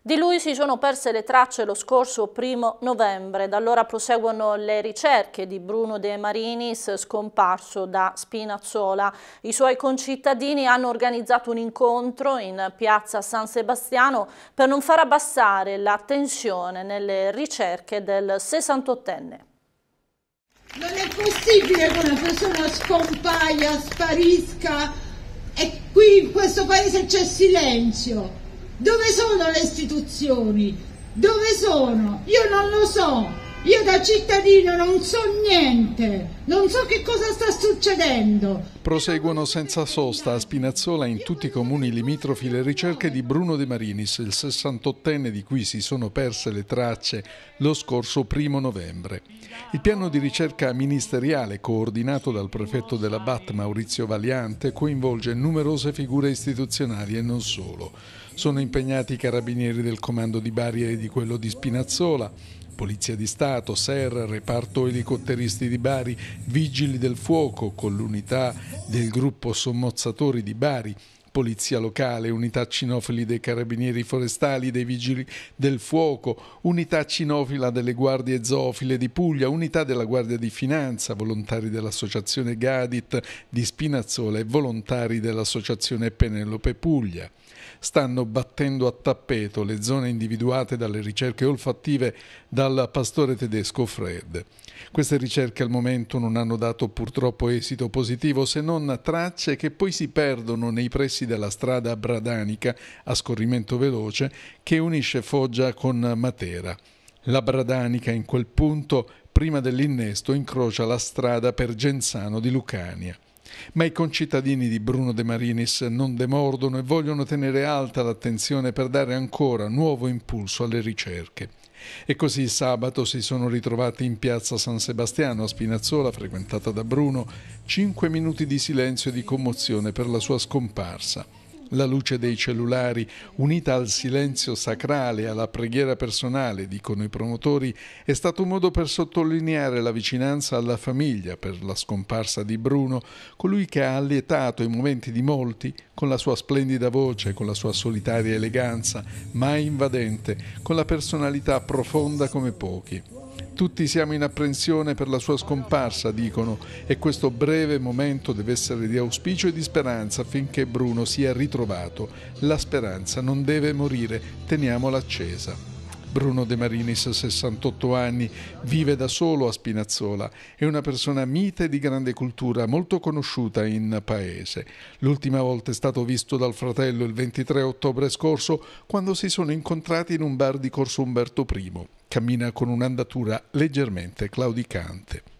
Di lui si sono perse le tracce lo scorso primo novembre, da allora proseguono le ricerche di Bruno De Marinis scomparso da Spinazzola. I suoi concittadini hanno organizzato un incontro in piazza San Sebastiano per non far abbassare la tensione nelle ricerche del 68enne. Non è possibile che una persona scompaia, sparisca e qui in questo paese c'è silenzio dove sono le istituzioni? Dove sono? Io non lo so. Io da cittadino non so niente, non so che cosa sta succedendo. Proseguono senza sosta a Spinazzola in tutti i comuni limitrofi le ricerche di Bruno De Marinis, il 68enne di cui si sono perse le tracce lo scorso primo novembre. Il piano di ricerca ministeriale coordinato dal prefetto della BAT Maurizio Valiante coinvolge numerose figure istituzionali e non solo. Sono impegnati i carabinieri del comando di Bari e di quello di Spinazzola, Polizia di Stato, SER, Reparto Elicotteristi di Bari, Vigili del Fuoco con l'unità del gruppo Sommozzatori di Bari, polizia locale, unità cinofili dei carabinieri forestali, dei vigili del fuoco, unità cinofila delle guardie zoofile di Puglia, unità della Guardia di Finanza, volontari dell'associazione Gadit di Spinazzola e volontari dell'associazione Penelope Puglia. Stanno battendo a tappeto le zone individuate dalle ricerche olfattive dal pastore tedesco Fred. Queste ricerche al momento non hanno dato purtroppo esito positivo se non tracce che poi si perdono nei pressi dalla strada bradanica a scorrimento veloce che unisce Foggia con Matera. La bradanica in quel punto, prima dell'innesto, incrocia la strada per Genzano di Lucania. Ma i concittadini di Bruno De Marinis non demordono e vogliono tenere alta l'attenzione per dare ancora nuovo impulso alle ricerche. E così sabato si sono ritrovati in piazza San Sebastiano a Spinazzola, frequentata da Bruno, cinque minuti di silenzio e di commozione per la sua scomparsa la luce dei cellulari, unita al silenzio sacrale e alla preghiera personale, dicono i promotori, è stato un modo per sottolineare la vicinanza alla famiglia per la scomparsa di Bruno, colui che ha allietato i momenti di molti con la sua splendida voce, con la sua solitaria eleganza, mai invadente, con la personalità profonda come pochi. Tutti siamo in apprensione per la sua scomparsa, dicono, e questo breve momento deve essere di auspicio e di speranza affinché Bruno sia ritrovato. La speranza non deve morire, teniamola accesa. Bruno De Marinis, 68 anni, vive da solo a Spinazzola. È una persona mite e di grande cultura, molto conosciuta in paese. L'ultima volta è stato visto dal fratello il 23 ottobre scorso, quando si sono incontrati in un bar di Corso Umberto I. Cammina con un'andatura leggermente claudicante.